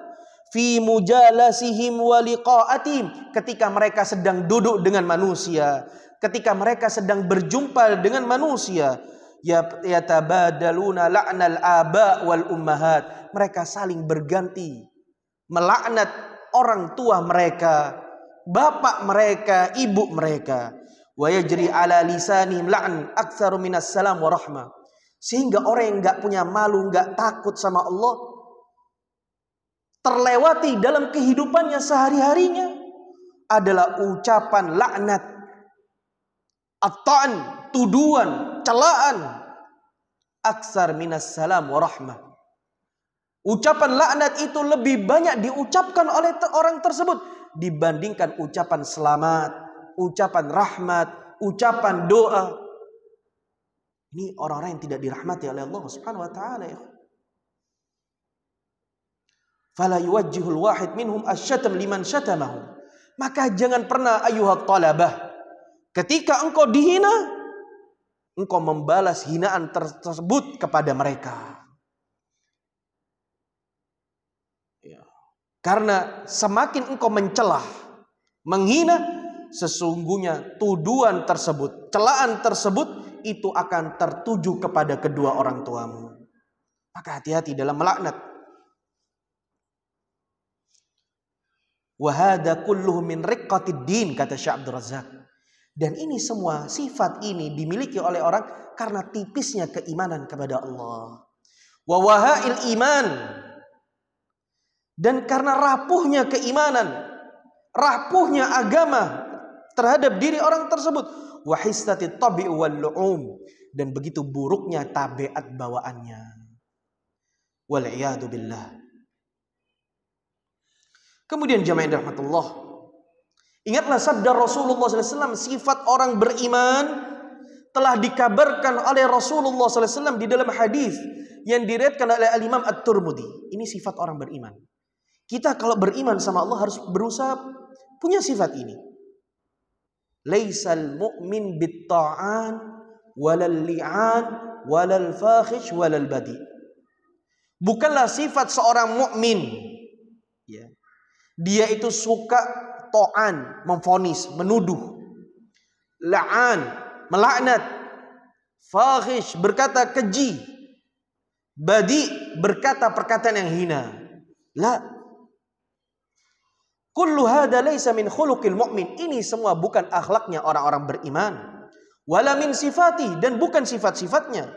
Fi mujalasihim wa liqa'atihim. Ketika mereka sedang duduk dengan manusia, ketika mereka sedang berjumpa dengan manusia, yatabadaluna la'nal aba wal ummahat. Mereka saling berganti melaknat orang tua mereka, bapak mereka, ibu mereka. Wa yajri ala lisani la'n aktsaru minas salam wa rahmah. Sehingga orang yang nggak punya malu, nggak takut sama Allah terlewati dalam kehidupannya sehari-harinya adalah ucapan laknat, ataan, tuduhan, celaan aksar minas salam wa Ucapan laknat itu lebih banyak diucapkan oleh orang tersebut dibandingkan ucapan selamat, ucapan rahmat, ucapan doa. Ini orang-orang yang tidak dirahmati oleh Allah Subhanahu wa taala. Ya Fala yuwajjihul wahid minhum asyatam liman syatamahu. Maka jangan pernah ayuhat talabah. Ketika engkau dihina, engkau membalas hinaan tersebut kepada mereka. Ya. Karena semakin engkau mencelah, menghina, sesungguhnya tuduhan tersebut, celaan tersebut itu akan tertuju kepada kedua orang tuamu. Maka hati-hati dalam melaknat. Wahada kulluhu min riqqatid din kata Syekh Abdul Razak. Dan ini semua sifat ini dimiliki oleh orang karena tipisnya keimanan kepada Allah. Wawahail iman. Dan karena rapuhnya keimanan, rapuhnya agama terhadap diri orang tersebut. Wahistati tabi'u wal lu'um. Dan begitu buruknya tabiat bawaannya. Wal'iyadu billah. Kemudian jamaah rahmatullah Ingatlah sabda Rasulullah SAW, sifat orang beriman telah dikabarkan oleh Rasulullah SAW di dalam hadis yang diriatkan oleh Al Imam At-Turmudi. Ini sifat orang beriman. Kita kalau beriman sama Allah harus berusaha punya sifat ini. Laisal mu'min bitta'an walal li'an walal fakhish walal badi. Bukanlah sifat seorang mukmin dia itu suka to'an, memfonis, menuduh. La'an, melaknat. Fahish, berkata keji. Badi, berkata perkataan yang hina. La. Kullu hada laysa min khuluqil mu'min. Ini semua bukan akhlaknya orang-orang beriman. Wala min sifati dan bukan sifat-sifatnya.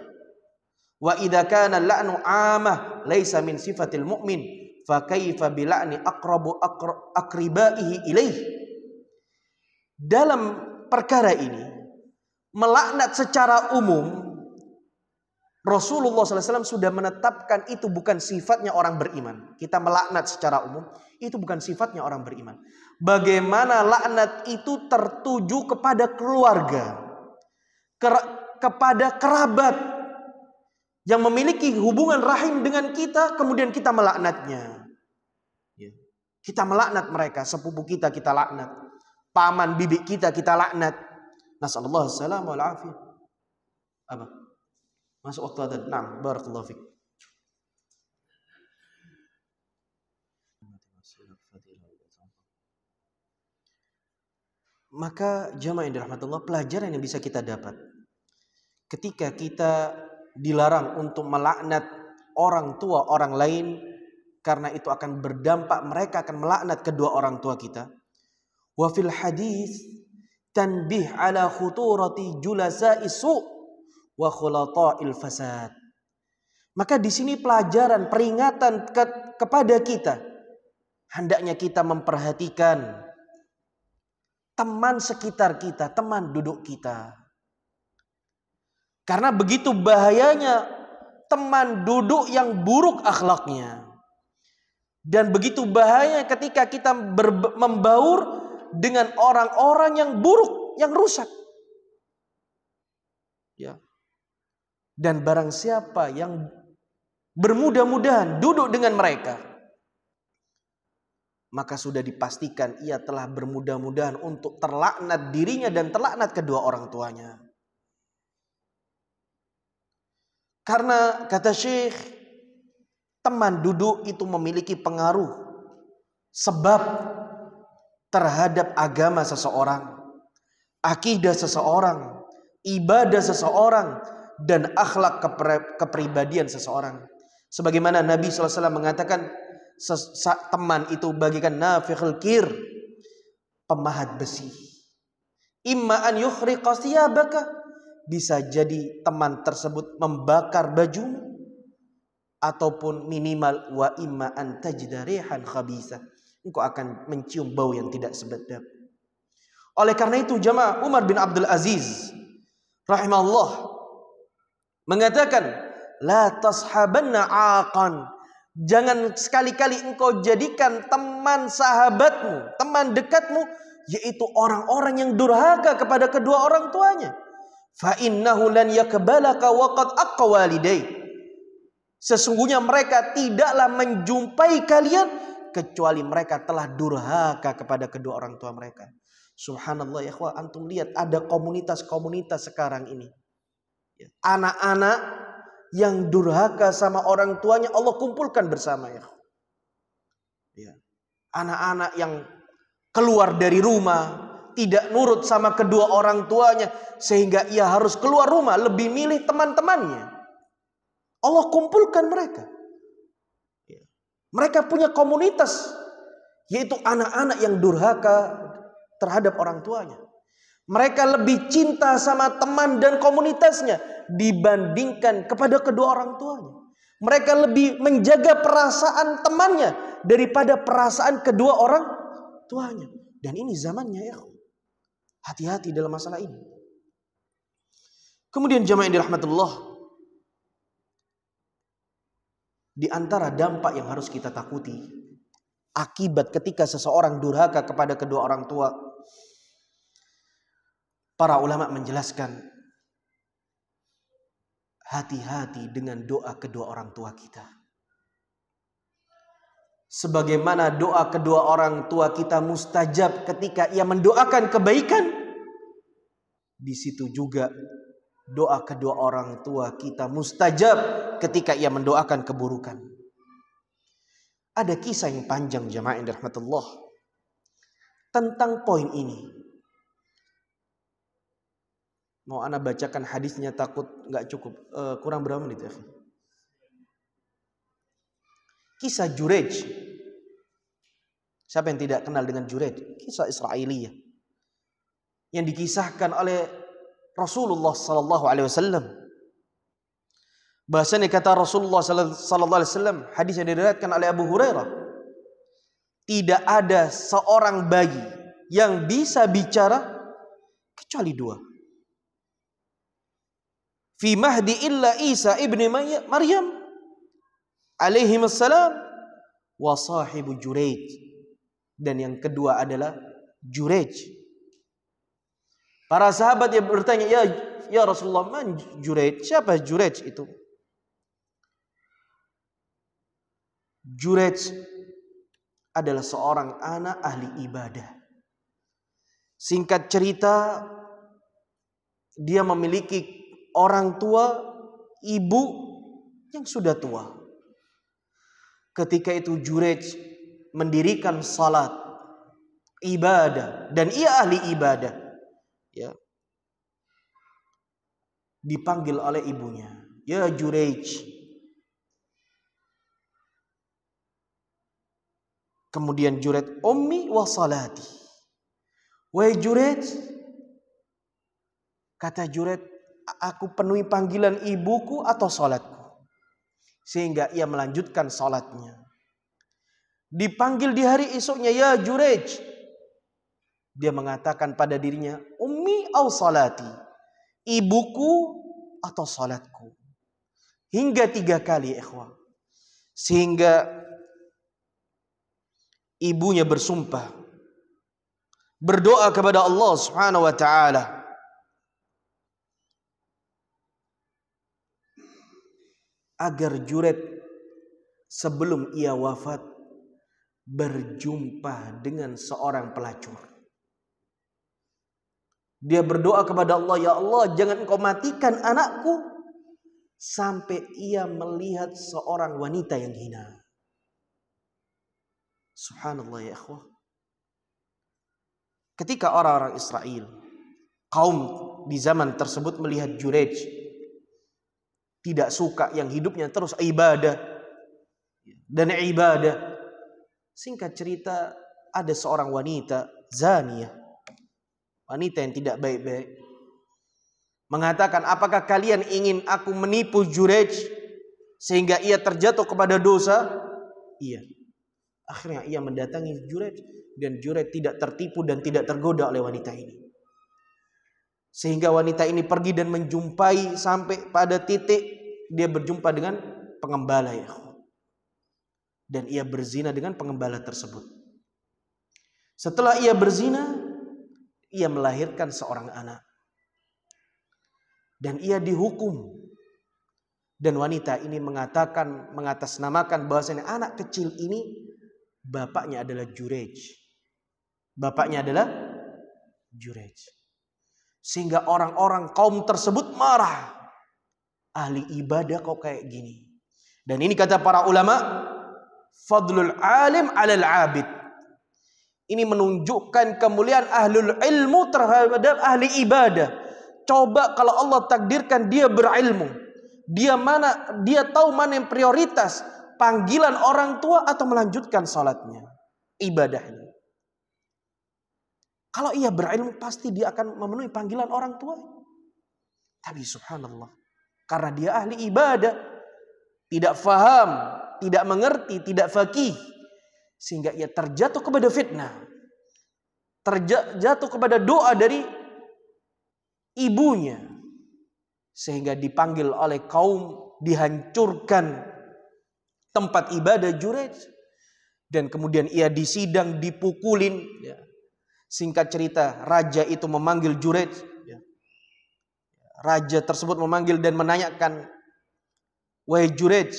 Wa idha kana la'nu amah laysa min sifatil mu'min fa bila'ni aqrabu ihi ilaih dalam perkara ini melaknat secara umum Rasulullah SAW sudah menetapkan itu bukan sifatnya orang beriman. Kita melaknat secara umum, itu bukan sifatnya orang beriman. Bagaimana laknat itu tertuju kepada keluarga, kepada kerabat, yang memiliki hubungan rahim dengan kita kemudian kita melaknatnya. Ya. Kita melaknat mereka, sepupu kita kita laknat, paman bibi kita kita laknat. Nasallahu alaihi wal Apa? Masuk waktu ada enam. barakallahu fiqh. Maka jamaah yang dirahmatullah pelajaran yang bisa kita dapat ketika kita dilarang untuk melaknat orang tua orang lain karena itu akan berdampak mereka akan melaknat kedua orang tua kita. Wa fil hadis tanbih ala khuturati julasa'i su wa khulata'il fasad. Maka di sini pelajaran peringatan ke, kepada kita hendaknya kita memperhatikan teman sekitar kita, teman duduk kita. Karena begitu bahayanya teman duduk yang buruk akhlaknya. Dan begitu bahaya ketika kita membaur dengan orang-orang yang buruk, yang rusak. Ya. Dan barang siapa yang bermudah-mudahan duduk dengan mereka, maka sudah dipastikan ia telah bermudah-mudahan untuk terlaknat dirinya dan terlaknat kedua orang tuanya. Karena kata Syekh, teman duduk itu memiliki pengaruh sebab terhadap agama seseorang, akidah seseorang, ibadah seseorang, dan akhlak kepribadian seseorang. Sebagaimana Nabi SAW mengatakan, teman itu bagikan nafikhul kir, pemahat besi. Imma an yukhriqa siyabaka bisa jadi teman tersebut membakar baju ataupun minimal wa imma an tajdarehan khabisa. Engkau akan mencium bau yang tidak sedap. Oleh karena itu jamaah Umar bin Abdul Aziz rahimahullah mengatakan la tashabanna aqan jangan sekali-kali engkau jadikan teman sahabatmu, teman dekatmu yaitu orang-orang yang durhaka kepada kedua orang tuanya. فَإِنَّهُ لَنْ lan وَقَدْ waqad sesungguhnya mereka tidaklah menjumpai kalian kecuali mereka telah durhaka kepada kedua orang tua mereka subhanallah ya antum lihat ada komunitas-komunitas sekarang ini ya, anak-anak yang durhaka sama orang tuanya Allah kumpulkan bersama ya, ya anak-anak yang keluar dari rumah tidak nurut sama kedua orang tuanya sehingga ia harus keluar rumah lebih milih teman-temannya. Allah kumpulkan mereka. Mereka punya komunitas yaitu anak-anak yang durhaka terhadap orang tuanya. Mereka lebih cinta sama teman dan komunitasnya dibandingkan kepada kedua orang tuanya. Mereka lebih menjaga perasaan temannya daripada perasaan kedua orang tuanya. Dan ini zamannya ya. Hati-hati dalam masalah ini. Kemudian jamaah yang dirahmati Allah. Di antara dampak yang harus kita takuti. Akibat ketika seseorang durhaka kepada kedua orang tua. Para ulama menjelaskan. Hati-hati dengan doa kedua orang tua kita sebagaimana doa kedua orang tua kita mustajab ketika ia mendoakan kebaikan di situ juga doa kedua orang tua kita mustajab ketika ia mendoakan keburukan ada kisah yang panjang jamaah rahmatullah tentang poin ini mau anak bacakan hadisnya takut nggak cukup uh, kurang berapa menit ya Kisah Jurej. Siapa yang tidak kenal dengan Jurej? Kisah Israeliyah. Yang dikisahkan oleh Rasulullah sallallahu alaihi wasallam. Bahasanya kata Rasulullah sallallahu alaihi wasallam, hadis yang diriwayatkan oleh Abu Hurairah. Tidak ada seorang bayi yang bisa bicara kecuali dua. Fi mahdi illa Isa ibni Maryam alaihi wasallam wa sahibu Jurayj dan yang kedua adalah Jurayj. Para sahabat yang bertanya, "Ya ya Rasulullah, man Jurayj? Siapa Jurayj itu?" Jurayj adalah seorang anak ahli ibadah. Singkat cerita, dia memiliki orang tua, ibu yang sudah tua. Ketika itu Jurej mendirikan salat ibadah dan ia ahli ibadah. Ya. Dipanggil oleh ibunya, "Ya Jurej." Kemudian Jurej, "Ummi wa salati." "Wahai Jurej," kata Jurej, "aku penuhi panggilan ibuku atau salatku?" sehingga ia melanjutkan salatnya. Dipanggil di hari esoknya, ya Jurej. Dia mengatakan pada dirinya, Ummi au salati, ibuku atau salatku. Hingga tiga kali ikhwah. Sehingga ibunya bersumpah. Berdoa kepada Allah subhanahu wa ta'ala. agar Juret sebelum ia wafat berjumpa dengan seorang pelacur. Dia berdoa kepada Allah, "Ya Allah, jangan Engkau matikan anakku sampai ia melihat seorang wanita yang hina." Subhanallah ya ikhwah. Ketika orang-orang Israel, kaum di zaman tersebut melihat Jurej tidak suka yang hidupnya terus ibadah dan ibadah. Singkat cerita, ada seorang wanita zania, wanita yang tidak baik-baik, mengatakan, "Apakah kalian ingin aku menipu Jurej sehingga ia terjatuh kepada dosa?" Iya. Akhirnya ia mendatangi Jurej dan Jurej tidak tertipu dan tidak tergoda oleh wanita ini. Sehingga wanita ini pergi dan menjumpai sampai pada titik dia berjumpa dengan pengembala ya. Dan ia berzina dengan pengembala tersebut. Setelah ia berzina, ia melahirkan seorang anak. Dan ia dihukum. Dan wanita ini mengatakan, mengatasnamakan bahwasanya anak kecil ini bapaknya adalah Jurej. Bapaknya adalah Jurej. Sehingga orang-orang kaum tersebut marah. Ahli ibadah kok kayak gini. Dan ini kata para ulama, fadlul alim alal abid. Ini menunjukkan kemuliaan ahlul ilmu terhadap ahli ibadah. Coba kalau Allah takdirkan dia berilmu, dia mana dia tahu mana yang prioritas, panggilan orang tua atau melanjutkan salatnya, ibadahnya. Kalau ia berilmu pasti dia akan memenuhi panggilan orang tua. Tapi subhanallah, karena dia ahli ibadah, tidak faham, tidak mengerti, tidak fakih, sehingga ia terjatuh kepada fitnah. Terjatuh kepada doa dari ibunya. Sehingga dipanggil oleh kaum dihancurkan tempat ibadah Jurej dan kemudian ia disidang dipukulin ya Singkat cerita, raja itu memanggil Jurej. Ya. Raja tersebut memanggil dan menanyakan, Wahai Jurej,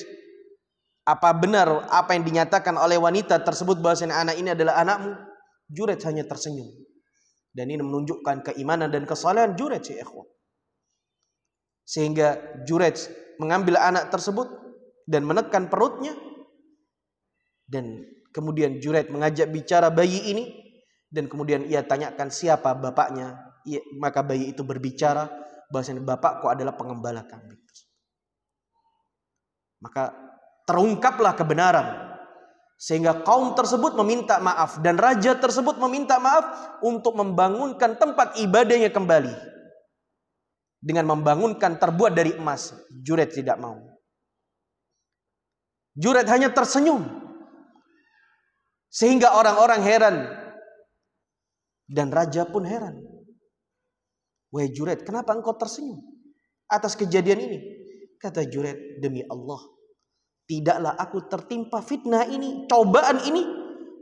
apa benar apa yang dinyatakan oleh wanita tersebut bahwasanya anak ini adalah anakmu? Jurej hanya tersenyum. Dan ini menunjukkan keimanan dan kesalahan Jurej ya ikhwan. Sehingga Jurej mengambil anak tersebut dan menekan perutnya dan kemudian Juret mengajak bicara bayi ini dan kemudian ia tanyakan siapa bapaknya, ia, maka bayi itu berbicara bahasa ini bapakku adalah pengembala kambing. Maka terungkaplah kebenaran sehingga kaum tersebut meminta maaf dan raja tersebut meminta maaf untuk membangunkan tempat ibadahnya kembali dengan membangunkan terbuat dari emas. Juret tidak mau. Juret hanya tersenyum sehingga orang-orang heran dan raja pun heran. Wahai Juret, kenapa engkau tersenyum atas kejadian ini? Kata Juret, demi Allah, tidaklah aku tertimpa fitnah ini, cobaan ini,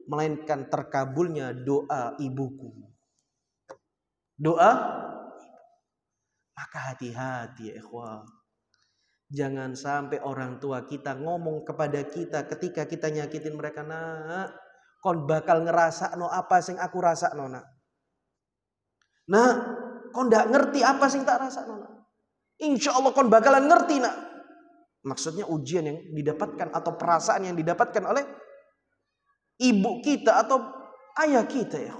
melainkan terkabulnya doa ibuku. Doa, maka hati-hati ya ikhwah. Jangan sampai orang tua kita ngomong kepada kita ketika kita nyakitin mereka, nak, kon bakal ngerasa no apa sing aku rasa no nak Nah, kau ndak ngerti apa sih tak rasa nah. Insya Allah kau bakalan ngerti nak. Maksudnya ujian yang didapatkan atau perasaan yang didapatkan oleh ibu kita atau ayah kita ya.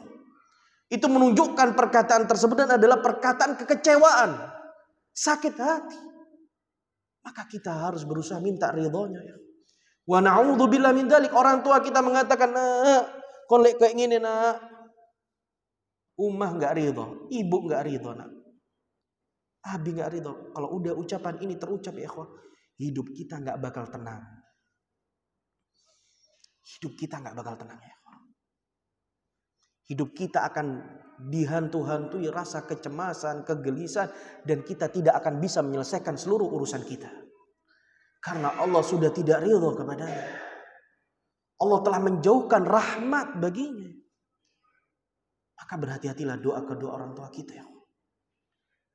Itu menunjukkan perkataan tersebut dan adalah perkataan kekecewaan. Sakit hati. Maka kita harus berusaha minta ridhonya ya. Wa na'udzubillah min dalik. Orang tua kita mengatakan, "Nak, kau lek kayak gini Nak. Umah nggak ridho, ibu nggak ridho nak. Abi nggak ridho. Kalau udah ucapan ini terucap ya ikhwah, hidup kita nggak bakal tenang. Hidup kita nggak bakal tenang ya. Hidup kita akan dihantu-hantui rasa kecemasan, kegelisahan dan kita tidak akan bisa menyelesaikan seluruh urusan kita. Karena Allah sudah tidak ridho kepadanya. Allah telah menjauhkan rahmat baginya. Maka berhati-hatilah doa kedua orang tua kita ya.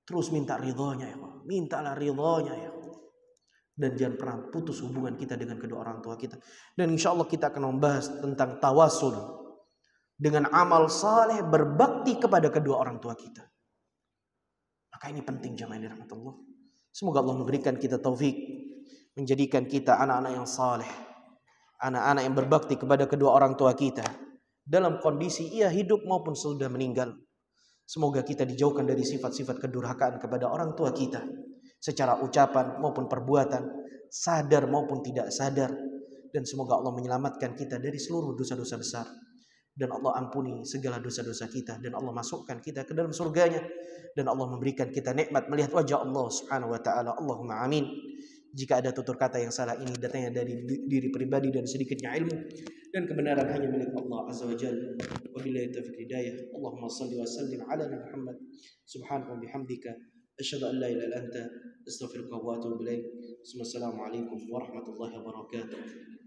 Terus minta ridhonya ya. Mintalah ridhonya ya. Dan jangan pernah putus hubungan kita dengan kedua orang tua kita. Dan insya Allah kita akan membahas tentang tawasul. Dengan amal saleh berbakti kepada kedua orang tua kita. Maka ini penting jamaah Allah. Semoga Allah memberikan kita taufik. Menjadikan kita anak-anak yang saleh. Anak-anak yang berbakti kepada kedua orang tua kita dalam kondisi ia hidup maupun sudah meninggal. Semoga kita dijauhkan dari sifat-sifat kedurhakaan kepada orang tua kita secara ucapan maupun perbuatan, sadar maupun tidak sadar dan semoga Allah menyelamatkan kita dari seluruh dosa-dosa besar dan Allah ampuni segala dosa-dosa kita dan Allah masukkan kita ke dalam surganya dan Allah memberikan kita nikmat melihat wajah Allah Subhanahu wa taala. Allahumma amin. Jika ada tutur kata yang salah ini datangnya dari diri pribadi dan sedikitnya ilmu dan kebenaran hanya milik Allah Azza Wajalla. Wabillahi taufiq hidayah. Allahumma shalli wa sallim ala Muhammad. Subhanallah bihamdika asyhadu an la ilaha illa anta astaghfiruka wa atubu ilaik. alaikum warahmatullahi wabarakatuh.